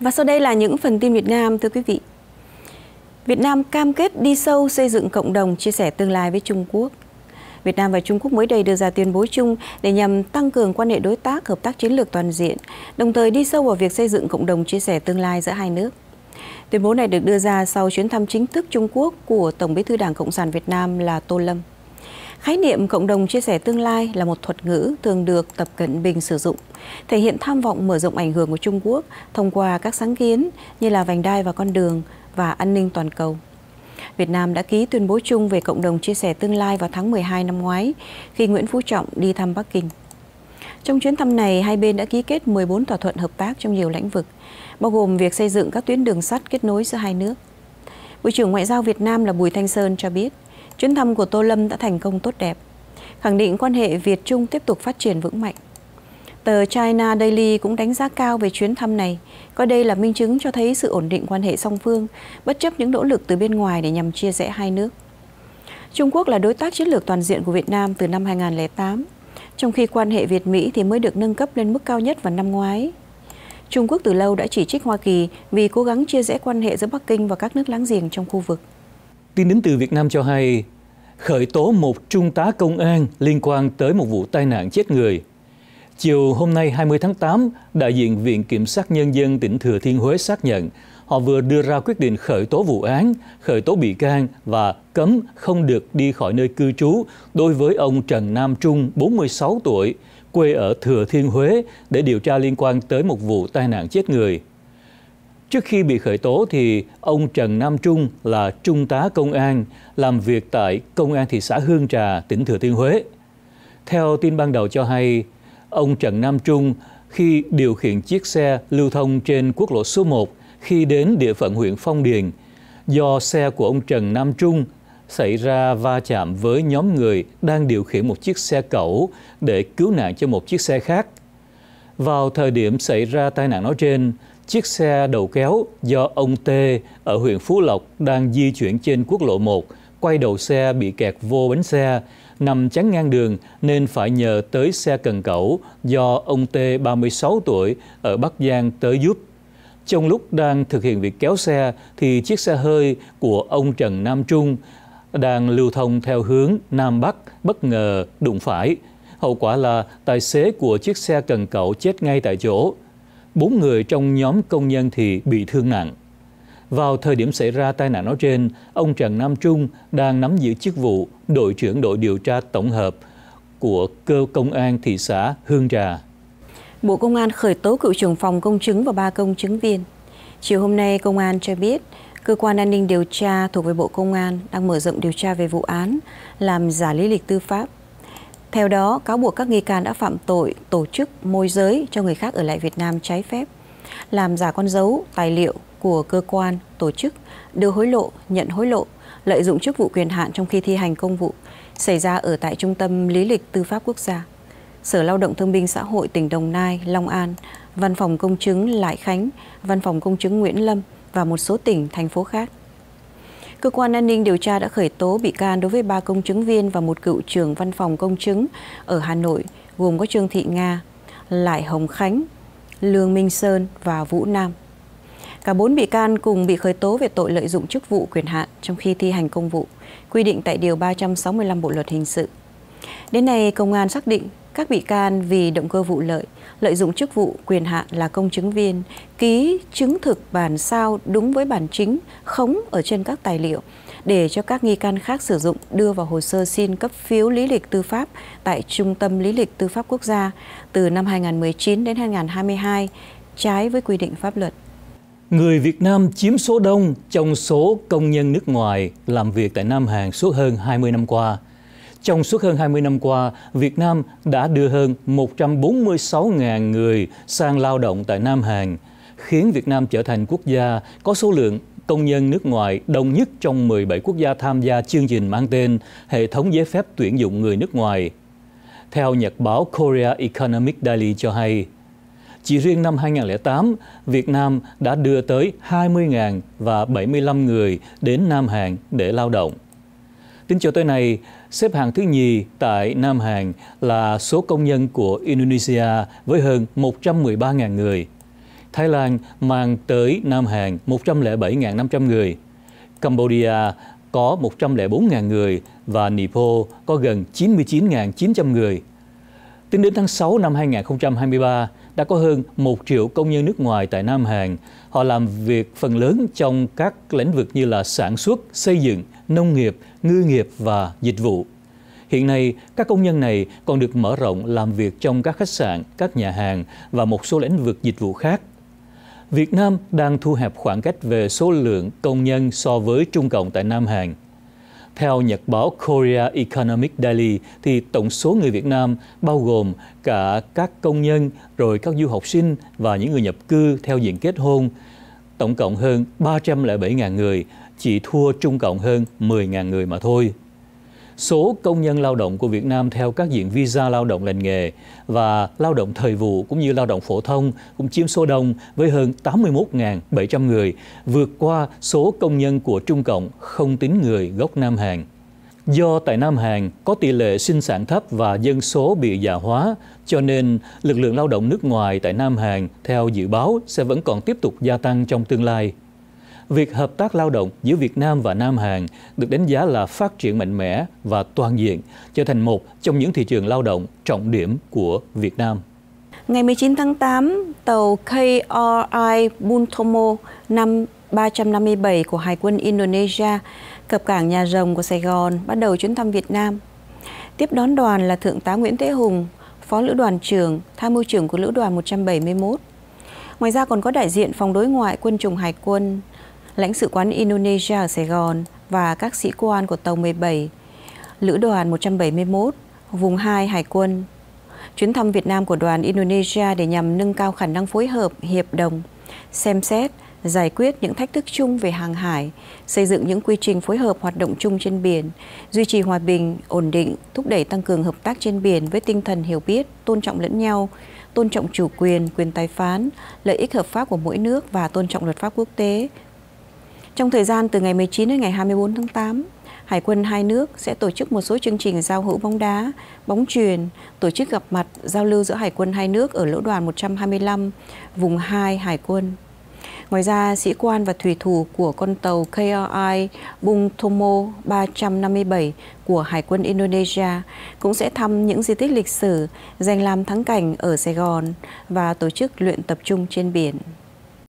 Và sau đây là những phần tin Việt Nam thưa quý vị. Việt Nam cam kết đi sâu xây dựng cộng đồng chia sẻ tương lai với Trung Quốc. Việt Nam và Trung Quốc mới đây đưa ra tuyên bố chung để nhằm tăng cường quan hệ đối tác, hợp tác chiến lược toàn diện, đồng thời đi sâu vào việc xây dựng cộng đồng chia sẻ tương lai giữa hai nước. Tuyên bố này được đưa ra sau chuyến thăm chính thức Trung Quốc của Tổng Bí thư Đảng Cộng sản Việt Nam là Tô Lâm. Khái niệm cộng đồng chia sẻ tương lai là một thuật ngữ thường được Tập Cận Bình sử dụng, thể hiện tham vọng mở rộng ảnh hưởng của Trung Quốc thông qua các sáng kiến như là vành đai và con đường và an ninh toàn cầu. Việt Nam đã ký tuyên bố chung về cộng đồng chia sẻ tương lai vào tháng 12 năm ngoái khi Nguyễn Phú Trọng đi thăm Bắc Kinh. Trong chuyến thăm này, hai bên đã ký kết 14 thỏa thuận hợp tác trong nhiều lĩnh vực, bao gồm việc xây dựng các tuyến đường sắt kết nối giữa hai nước. Bộ trưởng Ngoại giao Việt Nam là Bùi Thanh Sơn cho biết, chuyến thăm của Tô Lâm đã thành công tốt đẹp, khẳng định quan hệ Việt-Trung tiếp tục phát triển vững mạnh. Tờ China Daily cũng đánh giá cao về chuyến thăm này, coi đây là minh chứng cho thấy sự ổn định quan hệ song phương, bất chấp những nỗ lực từ bên ngoài để nhằm chia rẽ hai nước. Trung Quốc là đối tác chiến lược toàn diện của Việt Nam từ năm 2008, trong khi quan hệ Việt-Mỹ thì mới được nâng cấp lên mức cao nhất vào năm ngoái. Trung Quốc từ lâu đã chỉ trích Hoa Kỳ vì cố gắng chia rẽ quan hệ giữa Bắc Kinh và các nước láng giềng trong khu vực. Tin đến từ Việt Nam cho hay, khởi tố một trung tá công an liên quan tới một vụ tai nạn chết người. Chiều hôm nay 20 tháng 8, đại diện Viện Kiểm sát Nhân dân tỉnh Thừa Thiên Huế xác nhận họ vừa đưa ra quyết định khởi tố vụ án, khởi tố bị can và cấm không được đi khỏi nơi cư trú đối với ông Trần Nam Trung, 46 tuổi, quê ở Thừa Thiên Huế để điều tra liên quan tới một vụ tai nạn chết người. Trước khi bị khởi tố thì ông Trần Nam Trung là trung tá công an, làm việc tại Công an thị xã Hương Trà, tỉnh Thừa Thiên Huế. Theo tin ban đầu cho hay, ông Trần Nam Trung khi điều khiển chiếc xe lưu thông trên quốc lộ số 1 khi đến địa phận huyện Phong Điền, do xe của ông Trần Nam Trung xảy ra va chạm với nhóm người đang điều khiển một chiếc xe cẩu để cứu nạn cho một chiếc xe khác. Vào thời điểm xảy ra tai nạn nói trên, chiếc xe đầu kéo do ông T ở huyện Phú Lộc đang di chuyển trên quốc lộ 1, quay đầu xe bị kẹt vô bánh xe, nằm chắn ngang đường nên phải nhờ tới xe cần cẩu do ông T 36 tuổi ở Bắc Giang tới giúp. Trong lúc đang thực hiện việc kéo xe thì chiếc xe hơi của ông Trần Nam Trung đang lưu thông theo hướng Nam Bắc bất ngờ đụng phải. Hậu quả là tài xế của chiếc xe cần cẩu chết ngay tại chỗ bốn người trong nhóm công nhân thì bị thương nặng. Vào thời điểm xảy ra tai nạn nói trên, ông Trần Nam Trung đang nắm giữ chức vụ đội trưởng đội điều tra tổng hợp của cơ công an thị xã Hương Trà. Bộ Công an khởi tố cựu trưởng phòng công chứng và ba công chứng viên. Chiều hôm nay, Công an cho biết cơ quan an ninh điều tra thuộc về Bộ Công an đang mở rộng điều tra về vụ án làm giả lý lịch tư pháp theo đó, cáo buộc các nghi can đã phạm tội tổ chức môi giới cho người khác ở lại Việt Nam trái phép, làm giả con dấu, tài liệu của cơ quan, tổ chức, đưa hối lộ, nhận hối lộ, lợi dụng chức vụ quyền hạn trong khi thi hành công vụ, xảy ra ở tại Trung tâm Lý lịch Tư pháp Quốc gia. Sở Lao động Thương binh Xã hội tỉnh Đồng Nai, Long An, Văn phòng Công chứng Lại Khánh, Văn phòng Công chứng Nguyễn Lâm và một số tỉnh, thành phố khác Cơ quan an ninh điều tra đã khởi tố bị can đối với ba công chứng viên và một cựu trưởng văn phòng công chứng ở Hà Nội, gồm có Trương Thị Nga, Lại Hồng Khánh, Lương Minh Sơn và Vũ Nam. Cả bốn bị can cùng bị khởi tố về tội lợi dụng chức vụ quyền hạn trong khi thi hành công vụ, quy định tại Điều 365 Bộ Luật Hình sự. Đến nay, Công an xác định các bị can vì động cơ vụ lợi lợi dụng chức vụ quyền hạn là công chứng viên, ký chứng thực bản sao đúng với bản chính, khống ở trên các tài liệu để cho các nghi can khác sử dụng đưa vào hồ sơ xin cấp phiếu lý lịch tư pháp tại Trung tâm Lý lịch Tư pháp Quốc gia từ năm 2019 đến 2022 trái với quy định pháp luật. Người Việt Nam chiếm số đông trong số công nhân nước ngoài làm việc tại Nam Hàn suốt hơn 20 năm qua – trong suốt hơn 20 năm qua, Việt Nam đã đưa hơn 146.000 người sang lao động tại Nam Hàn, khiến Việt Nam trở thành quốc gia có số lượng công nhân nước ngoài đông nhất trong 17 quốc gia tham gia chương trình mang tên Hệ thống giấy phép tuyển dụng người nước ngoài. Theo nhật báo Korea Economic Daily cho hay, chỉ riêng năm 2008, Việt Nam đã đưa tới 20.000 và 75 người đến Nam Hàn để lao động. Đến cho tới nay, xếp hạng thứ nhì tại Nam Hàn là số công nhân của Indonesia với hơn 113.000 người. Thái Lan mang tới Nam Hàn 107.500 người. Cambodia có 104.000 người và Nepal có gần 99.900 người. Tính đến tháng 6 năm 2023, đã có hơn 1 triệu công nhân nước ngoài tại Nam Hàn Họ làm việc phần lớn trong các lĩnh vực như là sản xuất, xây dựng, nông nghiệp, ngư nghiệp và dịch vụ. Hiện nay, các công nhân này còn được mở rộng làm việc trong các khách sạn, các nhà hàng và một số lĩnh vực dịch vụ khác. Việt Nam đang thu hẹp khoảng cách về số lượng công nhân so với Trung Cộng tại Nam Hàn – theo nhật báo Korea Economic Daily, thì tổng số người Việt Nam bao gồm cả các công nhân, rồi các du học sinh và những người nhập cư theo diện kết hôn, tổng cộng hơn 307.000 người, chỉ thua trung cộng hơn 10.000 người mà thôi số công nhân lao động của Việt Nam theo các diện visa lao động lành nghề và lao động thời vụ cũng như lao động phổ thông cũng chiếm số đông với hơn 81.700 người, vượt qua số công nhân của Trung Cộng không tính người gốc Nam Hàn. Do tại Nam Hàn có tỷ lệ sinh sản thấp và dân số bị già hóa, cho nên lực lượng lao động nước ngoài tại Nam Hàn theo dự báo sẽ vẫn còn tiếp tục gia tăng trong tương lai. Việc hợp tác lao động giữa Việt Nam và Nam Hàn được đánh giá là phát triển mạnh mẽ và toàn diện, trở thành một trong những thị trường lao động trọng điểm của Việt Nam. Ngày 19 tháng 8, tàu KRI Buntomo năm 357 của Hải quân Indonesia cập cảng Nhà Rồng của Sài Gòn bắt đầu chuyến thăm Việt Nam. Tiếp đón đoàn là Thượng tá Nguyễn Thế Hùng, Phó Lữ đoàn trưởng, Tham mưu trưởng của Lữ đoàn 171. Ngoài ra còn có đại diện Phòng Đối ngoại Quân chủng Hải quân lãnh sự quán Indonesia ở Sài Gòn và các sĩ quan của tàu 17, Lữ đoàn 171, vùng 2 Hải quân. Chuyến thăm Việt Nam của đoàn Indonesia để nhằm nâng cao khả năng phối hợp, hiệp đồng, xem xét, giải quyết những thách thức chung về hàng hải, xây dựng những quy trình phối hợp hoạt động chung trên biển, duy trì hòa bình, ổn định, thúc đẩy tăng cường hợp tác trên biển với tinh thần hiểu biết, tôn trọng lẫn nhau, tôn trọng chủ quyền, quyền tài phán, lợi ích hợp pháp của mỗi nước và tôn trọng luật pháp quốc tế, trong thời gian từ ngày 19 đến ngày 24 tháng 8, Hải quân hai nước sẽ tổ chức một số chương trình giao hữu bóng đá, bóng truyền, tổ chức gặp mặt, giao lưu giữa Hải quân hai nước ở lỗ đoàn 125, vùng 2 Hải quân. Ngoài ra, sĩ quan và thủy thủ của con tàu KRI Bung Tomo 357 của Hải quân Indonesia cũng sẽ thăm những di tích lịch sử, dành làm thắng cảnh ở Sài Gòn và tổ chức luyện tập trung trên biển.